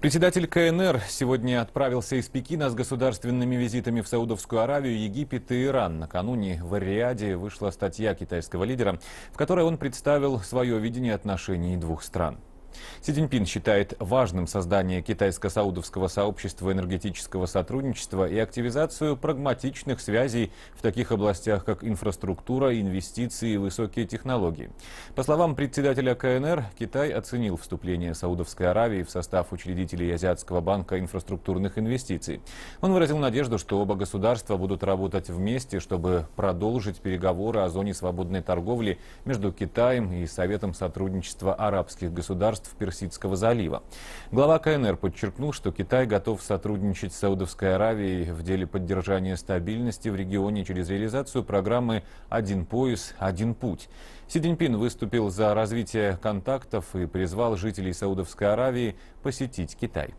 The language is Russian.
Председатель КНР сегодня отправился из Пекина с государственными визитами в Саудовскую Аравию, Египет и Иран. Накануне в Риаде вышла статья китайского лидера, в которой он представил свое видение отношений двух стран. Си Цзиньпин считает важным создание китайско-саудовского сообщества энергетического сотрудничества и активизацию прагматичных связей в таких областях, как инфраструктура, инвестиции и высокие технологии. По словам председателя КНР, Китай оценил вступление Саудовской Аравии в состав учредителей Азиатского банка инфраструктурных инвестиций. Он выразил надежду, что оба государства будут работать вместе, чтобы продолжить переговоры о зоне свободной торговли между Китаем и Советом сотрудничества арабских государств государств Персидского залива. Глава КНР подчеркнул, что Китай готов сотрудничать с Саудовской Аравией в деле поддержания стабильности в регионе через реализацию программы «Один пояс, один путь». Си Цзиньпин выступил за развитие контактов и призвал жителей Саудовской Аравии посетить Китай.